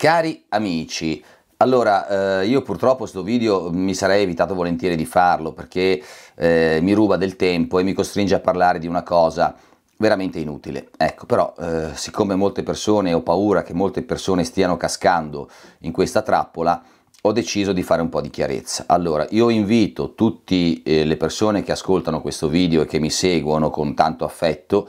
Cari amici, allora, eh, io purtroppo questo video mi sarei evitato volentieri di farlo perché eh, mi ruba del tempo e mi costringe a parlare di una cosa veramente inutile. Ecco, però eh, siccome molte persone, ho paura che molte persone stiano cascando in questa trappola, ho deciso di fare un po' di chiarezza. Allora, io invito tutte eh, le persone che ascoltano questo video e che mi seguono con tanto affetto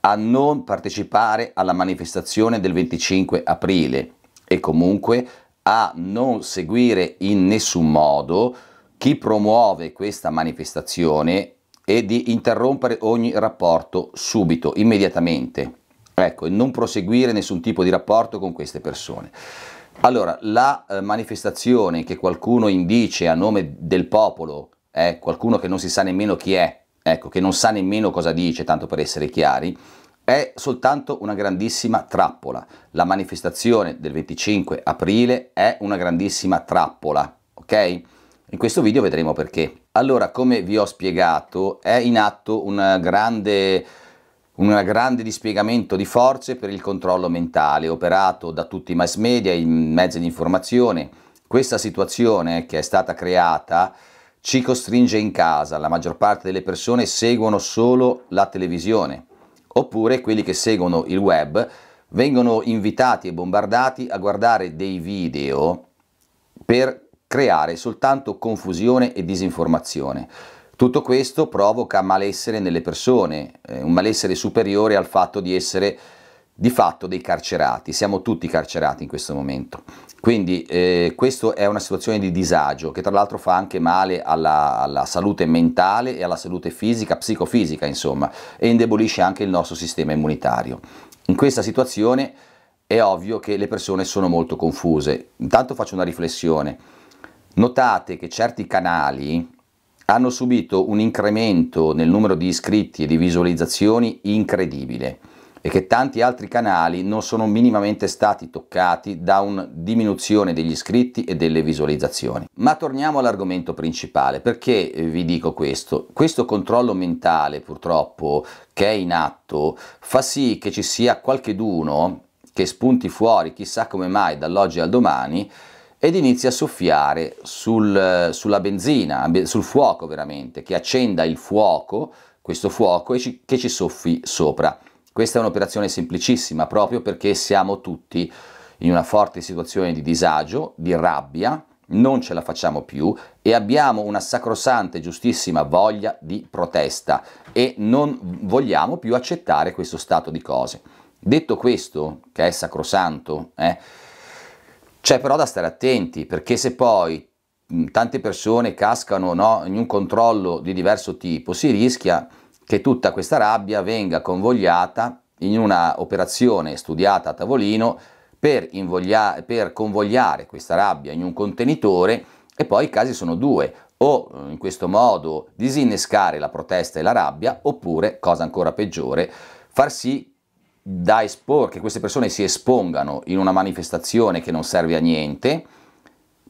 a non partecipare alla manifestazione del 25 aprile e comunque a non seguire in nessun modo chi promuove questa manifestazione e di interrompere ogni rapporto subito, immediatamente. Ecco, e non proseguire nessun tipo di rapporto con queste persone. Allora, la eh, manifestazione che qualcuno indice a nome del popolo, eh, qualcuno che non si sa nemmeno chi è, ecco, che non sa nemmeno cosa dice, tanto per essere chiari, è soltanto una grandissima trappola. La manifestazione del 25 aprile è una grandissima trappola, ok? In questo video vedremo perché. Allora, come vi ho spiegato, è in atto un grande, un grande dispiegamento di forze per il controllo mentale, operato da tutti i mass media, i mezzi di informazione. Questa situazione che è stata creata ci costringe in casa, la maggior parte delle persone seguono solo la televisione oppure quelli che seguono il web vengono invitati e bombardati a guardare dei video per creare soltanto confusione e disinformazione. Tutto questo provoca malessere nelle persone, eh, un malessere superiore al fatto di essere di fatto dei carcerati, siamo tutti carcerati in questo momento. Quindi eh, questa è una situazione di disagio che tra l'altro fa anche male alla, alla, salute mentale e alla salute fisica, psicofisica insomma, e indebolisce anche il nostro sistema immunitario. In questa situazione è ovvio che le persone sono molto confuse. Intanto faccio una riflessione. Notate che certi canali hanno subito un incremento nel numero di iscritti e di visualizzazioni incredibile e che tanti altri canali non sono minimamente stati toccati da una diminuzione degli iscritti e delle visualizzazioni. Ma torniamo all'argomento principale, perché eh, vi dico questo? Questo controllo mentale purtroppo che è in atto fa sì che ci sia qualcheduno che spunti fuori chissà come mai dall'oggi al domani ed inizia a soffiare sul, eh, sulla benzina, sul fuoco veramente, che accenda il fuoco, questo fuoco, e ci, che ci soffi sopra. Questa è un'operazione semplicissima proprio perché siamo tutti in una forte situazione di disagio, di rabbia, non ce la facciamo più e abbiamo una sacrosante, giustissima voglia di protesta e non vogliamo più accettare questo stato di cose. Detto questo, che è sacrosanto, eh, c'è però da stare attenti perché se poi tante persone cascano no, in un controllo di diverso tipo si rischia che tutta questa rabbia venga convogliata in una operazione studiata a tavolino per, per convogliare questa rabbia in un contenitore e poi i casi sono due, o eh, in questo modo disinnescare la protesta e la rabbia, oppure, cosa ancora peggiore, far sì da espor, che queste persone si espongano in una manifestazione che non serve a niente,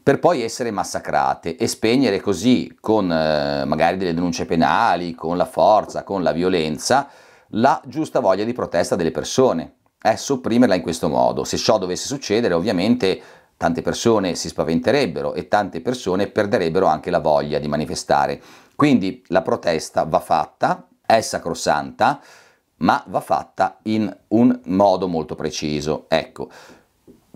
per poi essere massacrate e spegnere così con eh, magari delle denunce penali, con la forza, con la violenza, la giusta voglia di protesta delle persone. È sopprimerla in questo modo. Se ciò dovesse succedere, ovviamente tante persone si spaventerebbero e tante persone perderebbero anche la voglia di manifestare. Quindi la protesta va fatta, è sacrosanta, ma va fatta in un modo molto preciso. Ecco,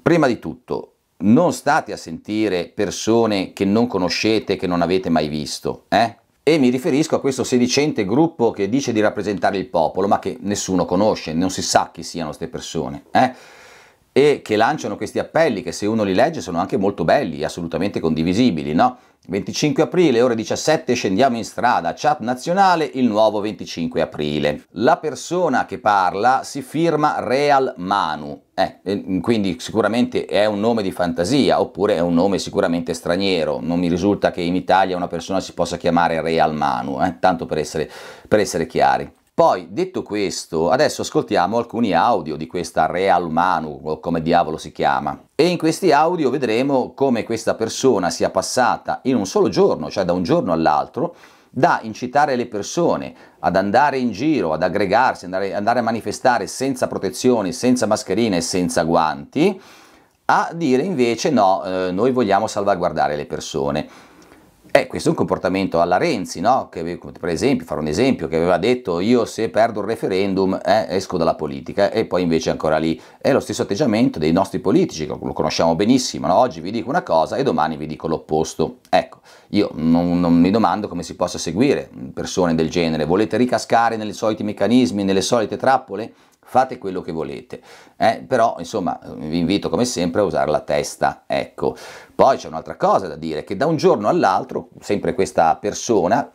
prima di tutto non state a sentire persone che non conoscete, che non avete mai visto, eh? E mi riferisco a questo sedicente gruppo che dice di rappresentare il popolo, ma che nessuno conosce, non si sa chi siano queste persone, eh? E che lanciano questi appelli che se uno li legge sono anche molto belli, assolutamente condivisibili, no? 25 aprile, ore 17, scendiamo in strada, chat nazionale, il nuovo 25 aprile. La persona che parla si firma Real Manu, eh, quindi sicuramente è un nome di fantasia oppure è un nome sicuramente straniero, non mi risulta che in Italia una persona si possa chiamare Real Manu, eh, tanto per essere, per essere chiari. Poi, detto questo, adesso ascoltiamo alcuni audio di questa Real Manu, o come diavolo si chiama. E in questi audio vedremo come questa persona sia passata in un solo giorno, cioè da un giorno all'altro, da incitare le persone ad andare in giro, ad aggregarsi, andare, andare a manifestare senza protezioni, senza mascherine e senza guanti, a dire invece no, eh, noi vogliamo salvaguardare le persone. Eh, questo è un comportamento alla Renzi, no? che, per esempio, farò un esempio, che aveva detto io se perdo il referendum eh, esco dalla politica e poi invece è ancora lì. È lo stesso atteggiamento dei nostri politici, che lo conosciamo benissimo, no? oggi vi dico una cosa e domani vi dico l'opposto. Ecco, io non, non, mi domando come si possa seguire persone del genere, volete ricascare nei soliti meccanismi, nelle solite trappole? fate quello che volete, eh, però insomma vi invito come sempre a usare la testa, ecco. Poi c'è un'altra cosa da dire, che da un giorno all'altro, sempre questa persona,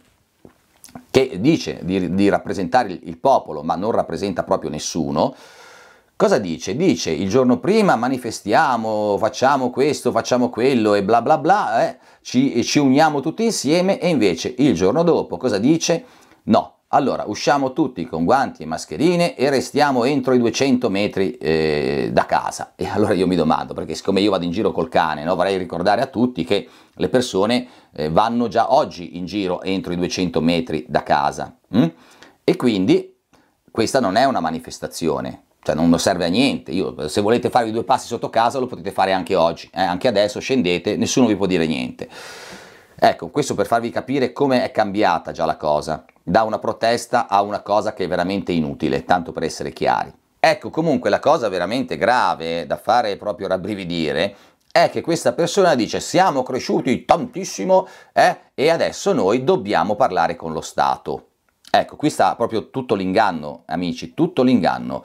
che dice di, di rappresentare il, il popolo ma non rappresenta proprio nessuno, Cosa dice? Dice il giorno prima manifestiamo, facciamo questo, facciamo quello e bla bla bla, eh? ci, ci uniamo tutti insieme e invece il giorno dopo cosa dice? No, allora, usciamo tutti con guanti e mascherine e restiamo entro i 200 metri eh, da casa. E allora io mi domando, perché siccome io vado in giro col cane, no, vorrei ricordare a tutti che le persone eh, vanno già oggi in giro entro i 200 metri da casa. Hm? E quindi questa non è una manifestazione, cioè non serve a niente. Io, se volete farvi due passi sotto casa lo potete fare anche oggi, eh, anche adesso scendete, nessuno vi può dire niente. Ecco, questo per farvi capire come è cambiata già la cosa, da una protesta a una cosa che è veramente inutile, tanto per essere chiari. Ecco, comunque la cosa veramente grave da fare proprio rabbrividire è che questa persona dice siamo cresciuti tantissimo eh, e adesso noi dobbiamo parlare con lo Stato. Ecco, qui sta proprio tutto l'inganno, amici, tutto l'inganno.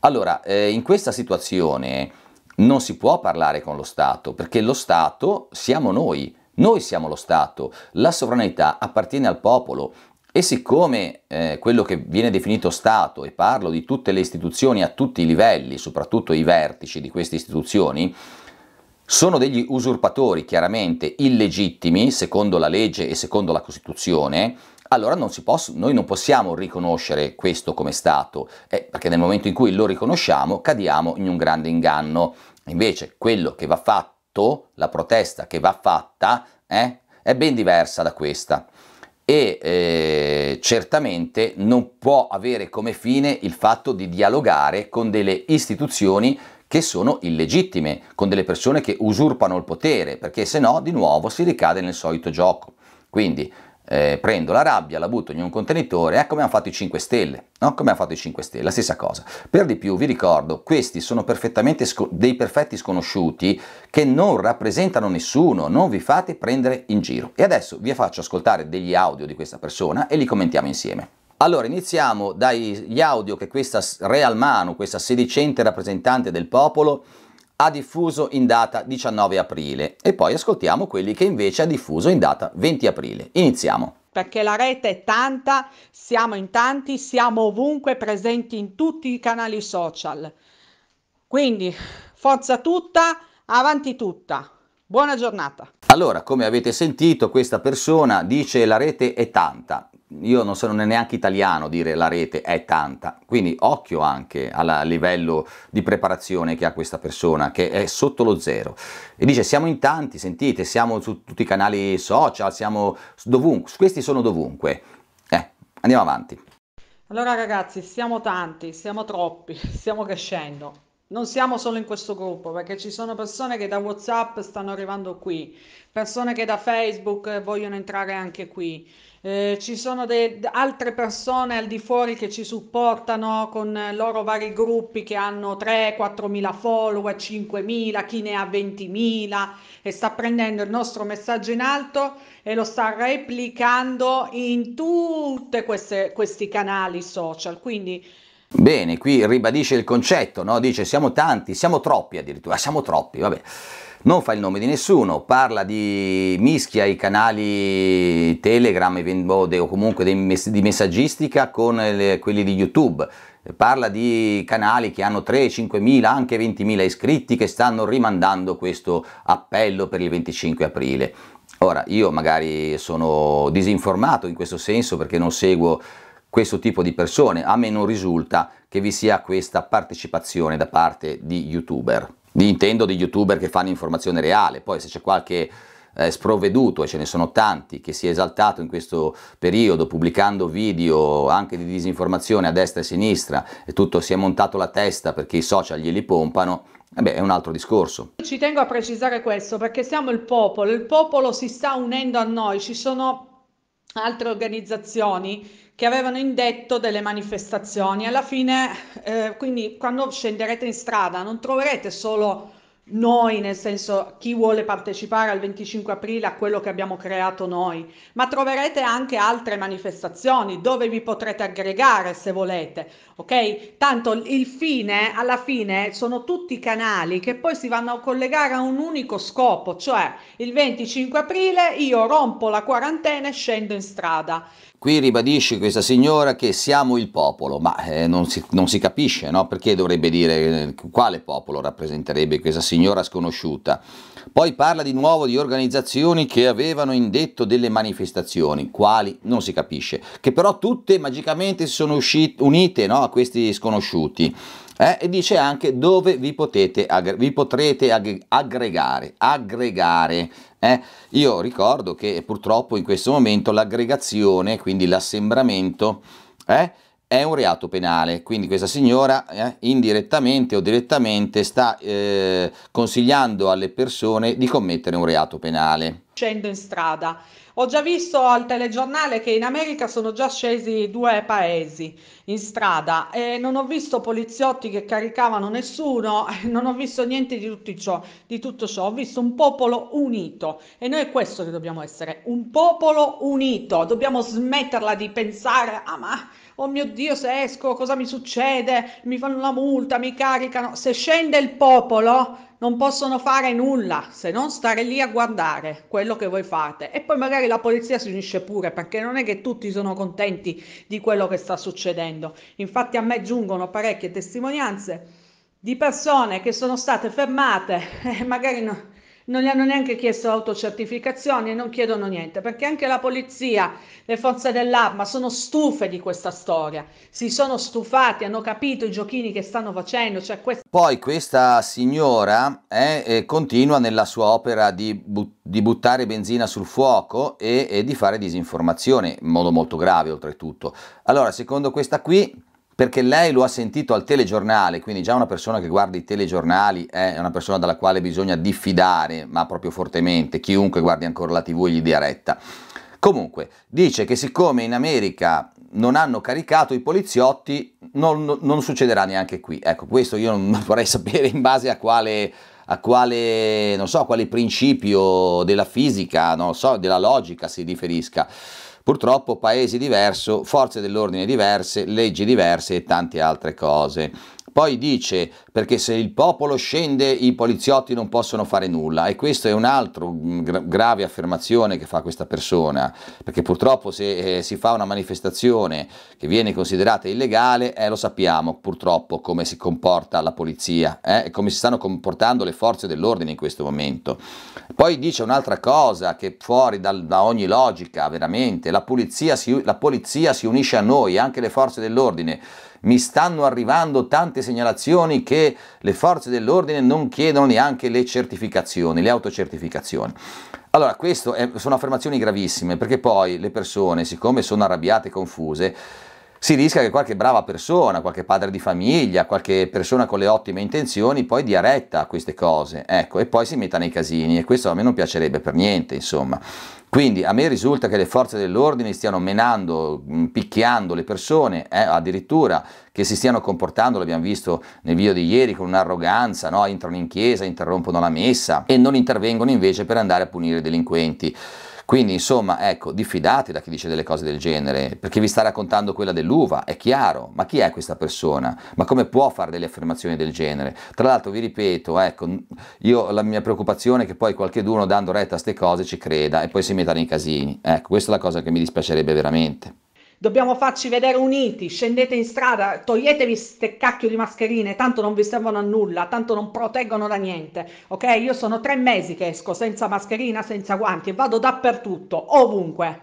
Allora, eh, in questa situazione non si può parlare con lo Stato, perché lo Stato siamo noi, noi siamo lo Stato, la sovranità appartiene al popolo e siccome eh, quello che viene definito Stato, e parlo di tutte le istituzioni a tutti i livelli, soprattutto i vertici di queste istituzioni, sono degli usurpatori chiaramente illegittimi secondo la legge e secondo la Costituzione, allora non posso, noi non possiamo riconoscere questo come Stato, eh, perché nel momento in cui lo riconosciamo cadiamo in un grande inganno. Invece quello che va fatto atto, la protesta che va fatta, eh, è ben diversa da questa e eh, certamente non può avere come fine il fatto di dialogare con delle istituzioni che sono illegittime, con delle persone che usurpano il potere, perché se no di nuovo si ricade nel solito gioco. Quindi eh, prendo la rabbia, la butto in un contenitore, ecco come hanno fatto i 5 stelle, no? come hanno fatto i 5 stelle, la stessa cosa. Per di più vi ricordo, questi sono perfettamente dei perfetti sconosciuti che non rappresentano nessuno, non vi fate prendere in giro. E adesso vi faccio ascoltare degli audio di questa persona e li commentiamo insieme. Allora, iniziamo dagli audio che questa Real Manu, questa sedicente rappresentante del popolo, ha diffuso in data 19 aprile e poi ascoltiamo quelli che invece ha diffuso in data 20 aprile. Iniziamo perché la rete è tanta, siamo in tanti, siamo ovunque presenti in tutti i canali social. Quindi forza tutta, avanti tutta. Buona giornata. Allora, come avete sentito, questa persona dice la rete è tanta io non sono neanche italiano dire la rete è tanta, quindi occhio anche al livello di preparazione che ha questa persona che è sotto lo zero e dice siamo in tanti, sentite, siamo su tutti i canali social, siamo dovunque, questi sono dovunque. Eh, andiamo avanti. Allora ragazzi, siamo tanti, siamo troppi, stiamo crescendo non siamo solo in questo gruppo, perché ci sono persone che da WhatsApp stanno arrivando qui, persone che da Facebook vogliono entrare anche qui. Eh, ci sono de- altre persone al di fuori che ci supportano con loro vari gruppi che hanno 3-4 mila follower, 5 mila, chi ne ha 20 mila e sta prendendo il nostro messaggio in alto e lo sta replicando in tutti questi canali social. Quindi Bene, qui ribadisce il concetto, no? dice siamo tanti, siamo troppi addirittura, siamo troppi, vabbè. Non fa il nome di nessuno, parla di mischia i canali Telegram boh, o comunque di messaggistica con quelli di YouTube, parla di canali che hanno 3, 5 mila, anche 20 mila iscritti che stanno rimandando questo appello per il 25 aprile. Ora, io magari sono disinformato in questo senso perché non seguo questo tipo di persone, a me non risulta che vi sia questa partecipazione da parte di youtuber. Intendo di youtuber che fanno informazione reale, poi se c'è qualche eh, sprovveduto, e ce ne sono tanti, che si è esaltato in questo periodo pubblicando video anche di disinformazione a destra e a sinistra e tutto si è montato la testa perché i social glieli pompano, eh beh, è un altro discorso. Ci tengo a precisare questo perché siamo il popolo, il popolo si sta unendo a noi, ci sono altre organizzazioni che avevano indetto delle manifestazioni. Alla fine, eh, quindi quando scenderete in strada non troverete solo noi, nel senso chi vuole partecipare al 25 aprile a quello che abbiamo creato noi, ma troverete anche altre manifestazioni dove vi potrete aggregare se volete, ok? Tanto il fine, alla fine, sono tutti canali che poi si vanno a collegare a un unico scopo, cioè il 25 aprile io rompo la quarantena e scendo in strada. Qui ribadisce questa signora che siamo il popolo, ma eh, non, si, non, si, capisce no? perché dovrebbe dire eh, quale popolo rappresenterebbe questa signora sconosciuta. Poi parla di nuovo di organizzazioni che avevano indetto delle manifestazioni, quali non si capisce, che però tutte magicamente si sono uscite, unite no? a questi sconosciuti. Eh, e dice anche dove vi, potete, vi potrete ag aggregare, aggregare. Eh, io ricordo che purtroppo in questo momento l'aggregazione, quindi l'assembramento, eh, è un reato penale, quindi questa signora eh, indirettamente o direttamente sta eh, consigliando alle persone di commettere un reato penale. Scendo in strada ho già visto al telegiornale che in America sono già scesi due paesi in strada e non ho visto poliziotti che caricavano nessuno, non ho visto niente di, ciò, di tutto ciò, ho visto un popolo unito e noi è questo che dobbiamo essere, un popolo unito, dobbiamo smetterla di pensare, ah ma oh mio Dio, se esco cosa mi succede? Mi fanno una multa, mi caricano. Se scende il popolo non possono fare nulla se non stare lì a guardare quello che voi fate. E poi magari la polizia si unisce pure perché non è che tutti sono contenti di quello che sta succedendo. Infatti a me giungono parecchie testimonianze di persone che sono state fermate e magari no, non gli hanno neanche chiesto autocertificazioni e non chiedono niente, perché anche la polizia, le forze dell'arma sono stufe di questa storia, si sono stufati, hanno capito i giochini che stanno facendo. Cioè questa... Poi questa signora eh, eh, continua nella sua opera di, but di buttare benzina sul fuoco e, e di fare disinformazione in modo molto grave oltretutto. Allora, secondo questa qui perché lei lo ha sentito al telegiornale, quindi già una persona che guarda i telegiornali è una persona dalla quale bisogna diffidare, ma proprio fortemente, chiunque guardi ancora la tv gli dia retta. Comunque, dice che siccome in America non hanno caricato i poliziotti, non, non, succederà neanche qui. Ecco, questo io non vorrei sapere in base a quale, a quale, so, a quale principio della fisica, so, della logica si riferisca. Purtroppo paesi diversi, forze dell'ordine diverse, leggi diverse e tante altre cose. Poi dice perché se il popolo scende i poliziotti non possono fare nulla e questa è un'altra mm, grave affermazione che fa questa persona, perché purtroppo se eh, si fa una manifestazione che viene considerata illegale, eh, lo sappiamo purtroppo come si comporta la polizia eh, e eh, come si stanno comportando le forze dell'ordine in questo momento. Poi dice un'altra cosa che fuori dal, da ogni logica veramente, la si, la polizia si unisce a noi, anche le forze dell'ordine mi stanno arrivando tante segnalazioni che le forze dell'ordine non chiedono neanche le certificazioni, le autocertificazioni. Allora, queste sono affermazioni gravissime, perché poi le persone, siccome sono arrabbiate e confuse, si rischia che qualche brava persona, qualche padre di famiglia, qualche persona con le ottime intenzioni poi dia retta a queste cose, ecco, e poi si metta nei casini e questo a me non piacerebbe per niente, insomma. Quindi a me risulta che le forze dell'ordine stiano menando, picchiando le persone, eh, addirittura che si stiano comportando, l'abbiamo visto nel video di ieri, con un'arroganza, no? entrano in chiesa, interrompono la messa e non intervengono invece per andare a punire i delinquenti. Quindi insomma, ecco, diffidate da chi dice delle cose del genere, perché vi sta raccontando quella dell'uva, è chiaro, ma chi è questa persona? Ma come può fare delle affermazioni del genere? Tra l'altro vi ripeto, ecco, io la mia preoccupazione è che poi qualcuno dando retta a queste cose ci creda e poi si metta nei casini. Ecco, questa è la cosa che mi dispiacerebbe veramente dobbiamo farci vedere uniti, scendete in strada, toglietevi ste cacchio di mascherine, tanto non vi servono a nulla, tanto non proteggono da niente, ok? Io sono tre mesi che esco senza mascherina, senza guanti e vado dappertutto, ovunque.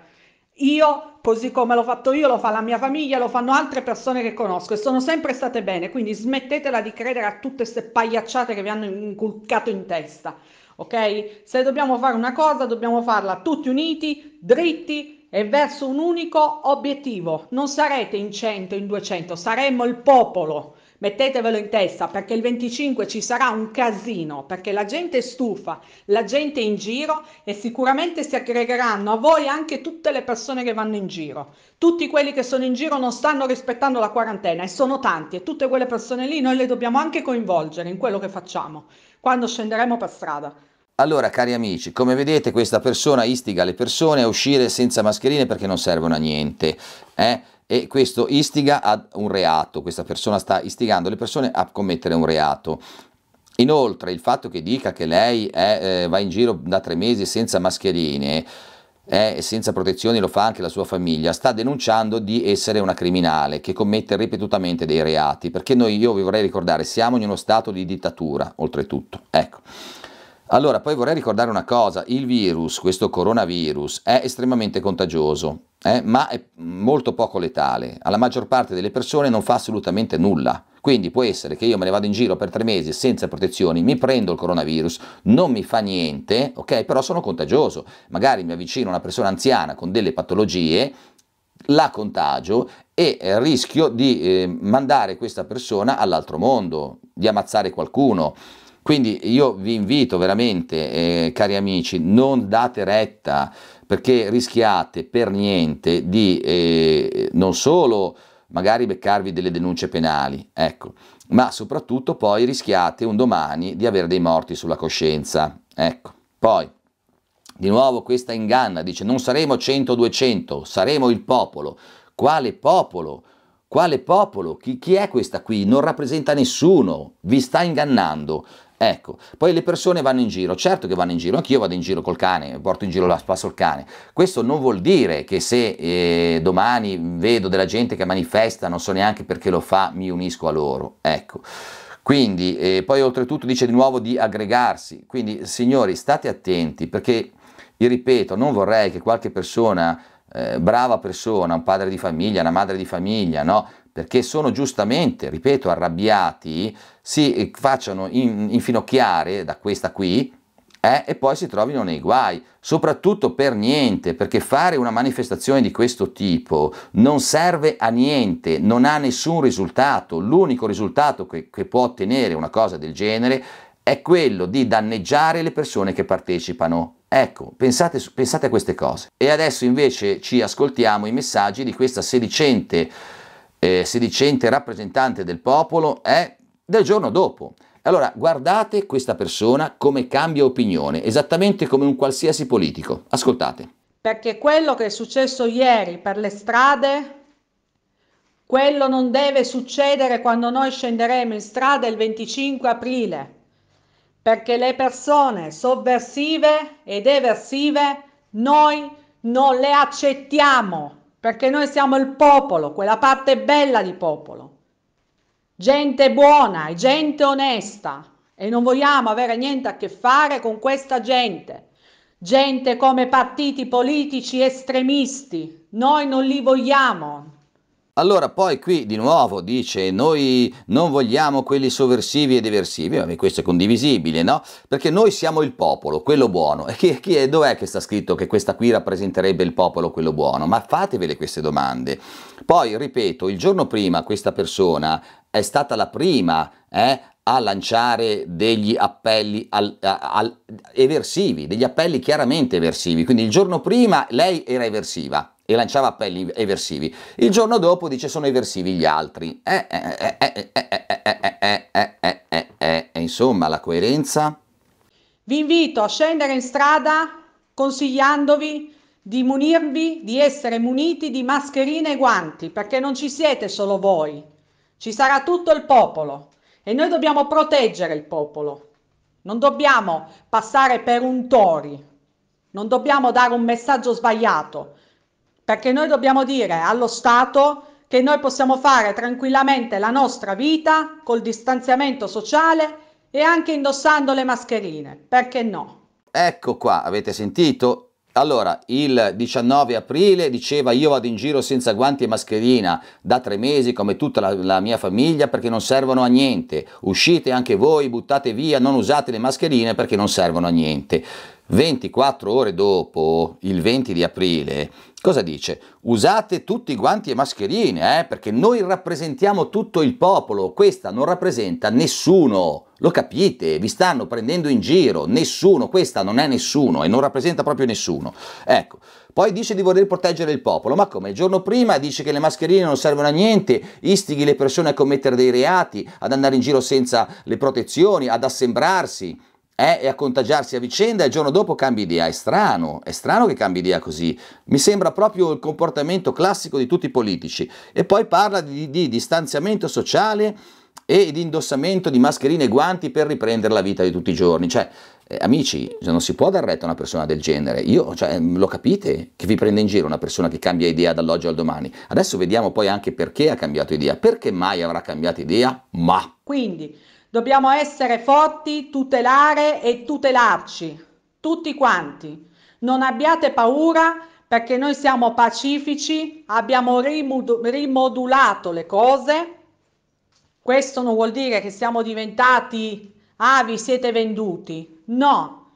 Io, così come l'ho fatto io, lo fa la mia famiglia, lo fanno altre persone che conosco e sono sempre state bene, quindi smettetela di credere a tutte queste pagliacciate che vi hanno inculcato in testa, ok? Se dobbiamo fare una cosa, dobbiamo farla tutti uniti, dritti, e verso un unico obiettivo. Non sarete in 100, in 200, saremmo il popolo. Mettetevelo in testa perché il 25 ci sarà un casino, perché la gente è stufa, la gente è in giro e sicuramente si aggregheranno a voi anche tutte le persone che vanno in giro. Tutti quelli che sono in giro non stanno rispettando la quarantena e sono tanti e tutte quelle persone lì noi le dobbiamo anche coinvolgere in quello che facciamo quando scenderemo per strada. Allora, cari amici, come vedete questa persona istiga le persone a uscire senza mascherine perché non servono a niente. Eh? E questo istiga ad un reato, questa persona sta istigando le persone a commettere un reato. Inoltre il fatto che dica che lei è, eh, va in giro da tre mesi senza mascherine eh, e senza protezioni, lo fa anche la sua famiglia, sta denunciando di essere una criminale che commette ripetutamente dei reati, perché noi, io vi vorrei ricordare, siamo in uno stato di dittatura, oltretutto. Ecco. Allora, poi vorrei ricordare una cosa, il virus, questo coronavirus, è estremamente contagioso, eh, ma è molto poco letale. Alla maggior parte delle persone non fa assolutamente nulla. Quindi può essere che io me ne vado in giro per tre mesi senza protezioni, mi prendo il coronavirus, non mi fa niente, ok? Però sono contagioso. Magari mi avvicino a una persona anziana con delle patologie, la contagio e rischio di eh, mandare questa persona all'altro mondo, di ammazzare qualcuno. Quindi io vi invito veramente, eh, cari amici, non date retta perché rischiate per niente di eh, non solo magari beccarvi delle denunce penali, ecco, ma soprattutto poi rischiate un domani di avere dei morti sulla coscienza. Ecco, poi di nuovo questa inganna, dice non saremo 100 200, saremo il popolo. Quale popolo? Quale popolo? Chi, chi, è questa qui? Non rappresenta nessuno, vi sta ingannando. Ecco, poi le persone vanno in giro, certo che vanno in giro, anch'io vado in giro col cane, porto in giro la spasso il cane. Questo non vuol dire che se eh, domani vedo della gente che manifesta, non so neanche perché lo fa, mi unisco a loro. Ecco. Quindi, eh, poi oltretutto dice di nuovo di aggregarsi. Quindi, signori, state attenti perché, vi ripeto, non vorrei che qualche persona eh, brava persona, un padre di famiglia, una madre di famiglia, no? perché sono giustamente, ripeto, arrabbiati, si eh, facciano infinocchiare da questa qui eh, e poi si trovino nei guai, soprattutto per niente, perché fare una manifestazione di questo tipo non serve a niente, non ha nessun risultato, l'unico risultato che, che può ottenere una cosa del genere è quello di danneggiare le persone che partecipano. Ecco, pensate, pensate a queste cose. E adesso invece ci ascoltiamo i messaggi di questa sedicente eh, sedicente rappresentante del popolo è del giorno dopo. Allora guardate questa persona come cambia opinione, esattamente come un qualsiasi politico. Ascoltate. Perché quello che è successo ieri per le strade, quello non deve succedere quando noi scenderemo in strada il 25 aprile, perché le persone sovversive ed eversive noi non le accettiamo perché noi siamo il popolo, quella parte bella di popolo. Gente buona e gente onesta e non vogliamo avere niente a che fare con questa gente. Gente come partiti politici estremisti, noi non li vogliamo, allora poi qui di nuovo dice noi non vogliamo quelli sovversivi e diversivi, ma questo è condivisibile, no? Perché noi siamo il popolo, quello buono. E chi, chi è, dov'è che sta scritto che questa qui rappresenterebbe il popolo, quello buono? Ma fatevele queste domande. Poi, ripeto, il giorno prima questa persona è stata la prima eh, a lanciare degli appelli al, al, eversivi, degli appelli chiaramente eversivi. Quindi il giorno prima lei era eversiva, e lanciava appelli ai Il giorno dopo dice sono i gli altri. E insomma, la coerenza? Vi invito a scendere in strada consigliandovi di munirvi, di essere muniti di mascherine e guanti, perché non ci siete solo voi, ci sarà tutto il popolo e noi dobbiamo proteggere il popolo. Non dobbiamo passare per un tori, non dobbiamo dare un messaggio sbagliato perché noi dobbiamo dire allo Stato che noi possiamo fare tranquillamente la nostra vita col distanziamento sociale e anche indossando le mascherine, perché no? Ecco qua, avete sentito? Allora, il 19 aprile diceva io vado in giro senza guanti e mascherina da tre mesi come tutta la, la, mia famiglia perché non servono a niente. Uscite anche voi, buttate via, non usate le mascherine perché non servono a niente. 24 ore dopo, il 20 di aprile, Cosa dice? Usate tutti i guanti e mascherine, eh, perché noi rappresentiamo tutto il popolo, questa non rappresenta nessuno. Lo capite? Vi stanno prendendo in giro, nessuno, questa non è nessuno e non rappresenta proprio nessuno. Ecco, poi dice di voler proteggere il popolo, ma come? Il giorno prima dice che le mascherine non servono a niente, istighi le persone a commettere dei reati, ad andare in giro senza le protezioni, ad assembrarsi eh, e a contagiarsi a vicenda e il giorno dopo cambi idea. È strano, è strano che cambi idea così. Mi sembra proprio il comportamento classico di tutti i politici. E poi parla di, di distanziamento sociale e di indossamento di mascherine e guanti per riprendere la vita di tutti i giorni. Cioè, eh, amici, cioè, non si può dar retta a una persona del genere. Io, cioè, mm, lo capite che vi prende in giro una persona che cambia idea dall'oggi al domani. Adesso vediamo poi anche perché ha cambiato idea. Perché mai avrà cambiato idea? Ma. Quindi Dobbiamo essere forti, tutelare e tutelarci, tutti quanti. Non abbiate paura perché noi siamo pacifici, abbiamo rimodulato le cose. Questo non vuol dire che siamo diventati, ah, vi siete venduti. No,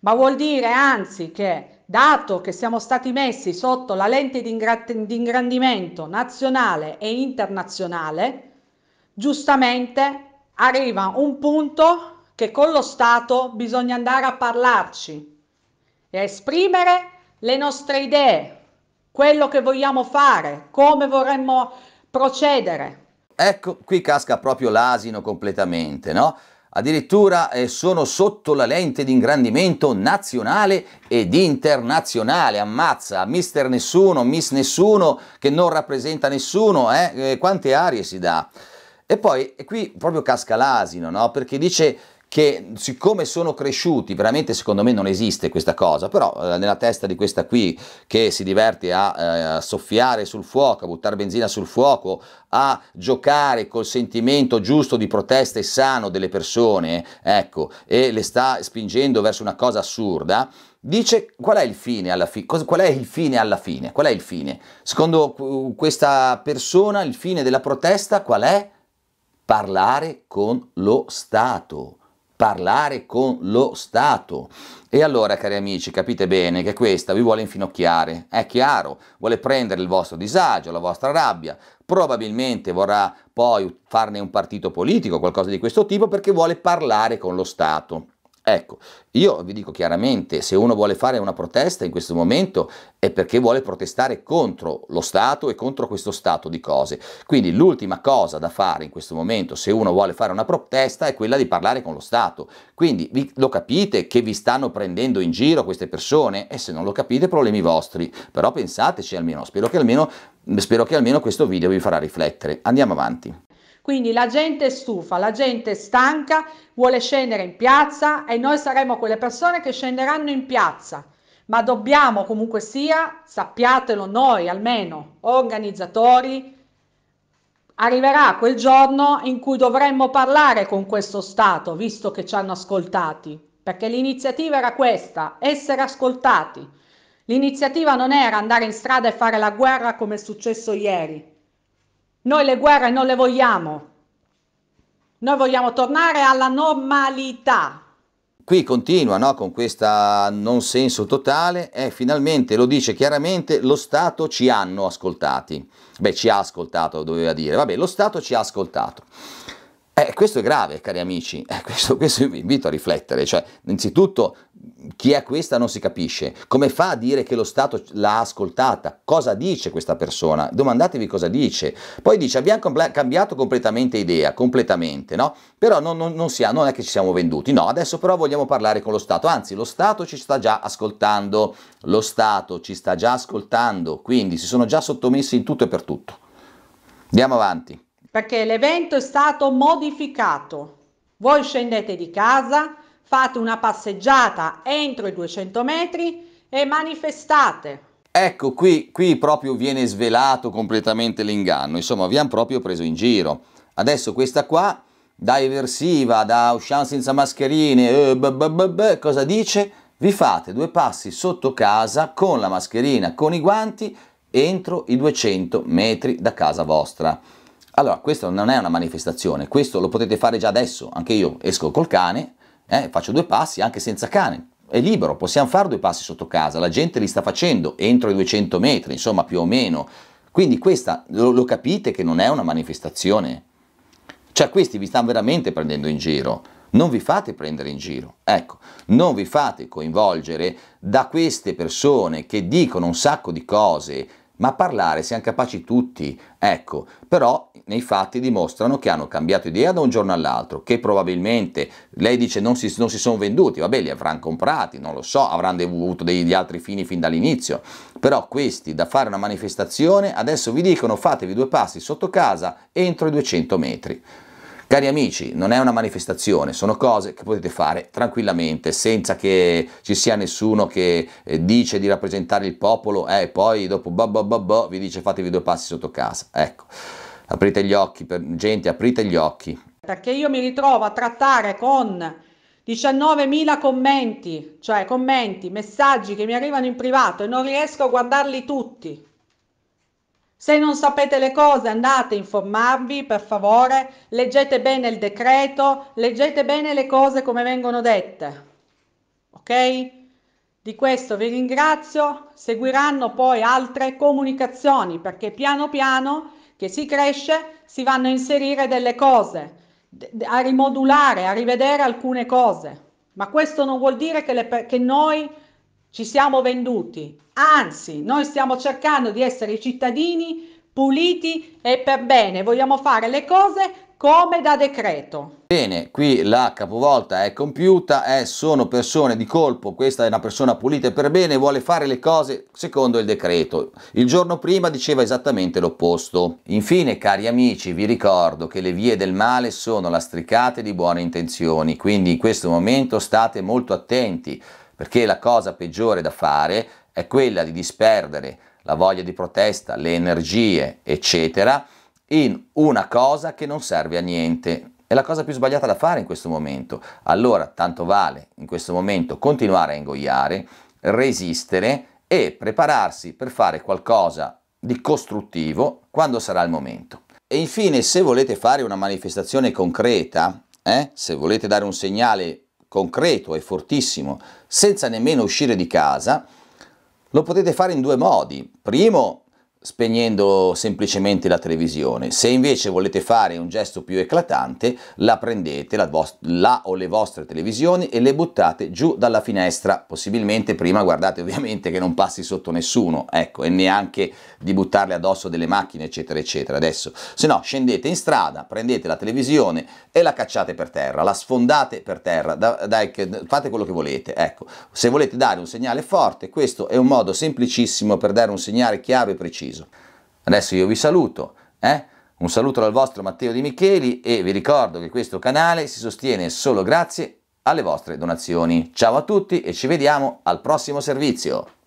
ma vuol dire anzi che dato che siamo stati messi sotto la lente di ingrandimento nazionale e internazionale, giustamente arriva un punto che con lo Stato bisogna andare a parlarci e a esprimere le nostre idee, quello che vogliamo fare, come vorremmo procedere. Ecco, qui casca proprio l'asino completamente, no? Addirittura eh, sono sotto la lente di ingrandimento nazionale ed internazionale. Ammazza, mister nessuno, miss nessuno, che non rappresenta nessuno, eh? eh quante arie si dà? E poi e qui proprio casca l'asino, no? Perché dice che siccome sono cresciuti, veramente secondo me non esiste questa cosa, però eh, nella testa di questa qui che si diverte a, eh, a, soffiare sul fuoco, a buttare benzina sul fuoco, a giocare col sentimento giusto di protesta e sano delle persone, ecco, e le sta spingendo verso una cosa assurda, dice qual è il fine alla fine, qual è il fine alla fine, qual è il fine? Secondo uh, questa persona il fine della protesta qual è? parlare con lo Stato, parlare con lo Stato. E allora, cari amici, capite bene che questa vi vuole infinocchiare, è chiaro, vuole prendere il vostro disagio, la vostra rabbia, probabilmente vorrà poi farne un partito politico, qualcosa di questo tipo, perché vuole parlare con lo Stato. Ecco, io vi dico chiaramente, se uno vuole fare una protesta in questo momento è perché vuole protestare contro lo Stato e contro questo stato di cose. Quindi l'ultima cosa da fare in questo momento, se uno vuole fare una protesta, è quella di parlare con lo Stato. Quindi vi, lo capite che vi stanno prendendo in giro queste persone? E se non lo capite, problemi vostri. Però pensateci almeno, spero che almeno, spero che almeno questo video vi farà riflettere. Andiamo avanti. Quindi la gente è stufa, la gente è stanca, vuole scendere in piazza e noi saremo quelle persone che scenderanno in piazza. Ma dobbiamo comunque sia, sappiatelo noi almeno, organizzatori, arriverà quel giorno in cui dovremmo parlare con questo Stato, visto che ci hanno ascoltati, perché l'iniziativa era questa, essere ascoltati. L'iniziativa non era andare in strada e fare la guerra come è successo ieri, noi le guerre non le vogliamo. Noi vogliamo tornare alla normalità. Qui continua no, con questo non senso totale e finalmente lo dice chiaramente lo Stato ci hanno ascoltati. Beh, ci ha ascoltato, doveva dire. Vabbè, lo Stato ci ha ascoltato. Eh, questo è grave, cari amici, eh, questo, questo, vi invito a riflettere, cioè, innanzitutto chi è questa non si capisce. Come fa a dire che lo Stato l'ha ascoltata? Cosa dice questa persona? Domandatevi cosa dice. Poi dice abbiamo cambiato completamente idea, completamente, no? Però non, non, non, ha, non, è che ci siamo venduti, no, adesso però vogliamo parlare con lo Stato, anzi lo Stato ci sta già ascoltando, lo Stato ci sta già ascoltando, quindi si sono già sottomessi in tutto e per tutto. Andiamo avanti. Perché l'evento è stato modificato. Voi scendete di casa, fate una passeggiata entro i 200 metri e manifestate. Ecco, qui, qui proprio viene svelato completamente l'inganno, insomma vi hanno proprio preso in giro. Adesso questa qua, da eversiva, da usciamo senza mascherine, eh, b -b -b cosa dice? Vi fate due passi sotto casa con la mascherina, con i guanti, entro i 200 metri da casa vostra. Allora, questa non è una manifestazione, questo lo potete fare già adesso, anche io esco col cane, eh, faccio due passi anche senza cane, è libero, possiamo fare due passi sotto casa, la gente li sta facendo entro i 200 metri, insomma più o meno. Quindi questa, lo, lo capite che non è una manifestazione? Cioè questi vi stanno veramente prendendo in giro, non vi fate prendere in giro, ecco, non vi fate coinvolgere da queste persone che dicono un sacco di cose ma parlare siamo capaci tutti, ecco, però nei fatti dimostrano che hanno cambiato idea da un giorno all'altro, che probabilmente, lei dice non si, non si sono venduti, vabbè li avranno comprati, non lo so, avranno avuto degli altri fini fin dall'inizio, però questi da fare una manifestazione adesso vi dicono fatevi due passi sotto casa entro i 200 metri. Cari amici, non è una manifestazione, sono cose che potete fare tranquillamente, senza che ci sia nessuno che eh, dice di rappresentare il popolo e eh, poi dopo boh boh boh boh vi dice fatevi due passi sotto casa. Ecco, aprite gli occhi, per... gente, aprite gli occhi. Perché io mi ritrovo a trattare con 19.000 commenti, cioè commenti, messaggi che mi arrivano in privato e non riesco a guardarli tutti. Se non sapete le cose andate a informarvi, per favore, leggete bene il decreto, leggete bene le cose come vengono dette. Ok? Di questo vi ringrazio, seguiranno poi altre comunicazioni perché piano piano che si cresce si vanno a inserire delle cose, a rimodulare, a rivedere alcune cose. Ma questo non vuol dire che, le, che noi ci siamo venduti, Anzi, noi stiamo cercando di essere cittadini puliti e per bene, vogliamo fare le cose come da decreto. Bene, qui la capovolta è compiuta, eh, sono persone di colpo, questa è una persona pulita e per bene, vuole fare le cose secondo il decreto. Il giorno prima diceva esattamente l'opposto. Infine, cari amici, vi ricordo che le vie del male sono lastricate di buone intenzioni, quindi in questo momento state molto attenti perché la cosa peggiore da fare è quella di disperdere la voglia di protesta, le energie, eccetera, in una cosa che non serve a niente. È la cosa più sbagliata da fare in questo momento. Allora, tanto vale in questo momento continuare a ingoiare, resistere e prepararsi per fare qualcosa di costruttivo quando sarà il momento. E infine, se volete fare una manifestazione concreta, eh, se volete dare un segnale concreto e fortissimo senza nemmeno uscire di casa, lo potete fare in due modi. Primo, spegnendo semplicemente la televisione. Se invece volete fare un gesto più eclatante, la prendete, la, la, o le vostre televisioni, e le buttate giù dalla finestra. Possibilmente prima guardate ovviamente che non passi sotto nessuno, ecco, e neanche di buttarle addosso delle macchine, eccetera, eccetera. Adesso, se no, scendete in strada, prendete la televisione e la cacciate per terra, la sfondate per terra, da, dai, fate quello che volete, ecco. Se volete dare un segnale forte, questo è un modo semplicissimo per dare un segnale chiaro e preciso preciso. Adesso io vi saluto, eh? un saluto dal vostro Matteo Di Micheli e vi ricordo che questo canale si sostiene solo grazie alle vostre donazioni. Ciao a tutti e ci vediamo al prossimo servizio.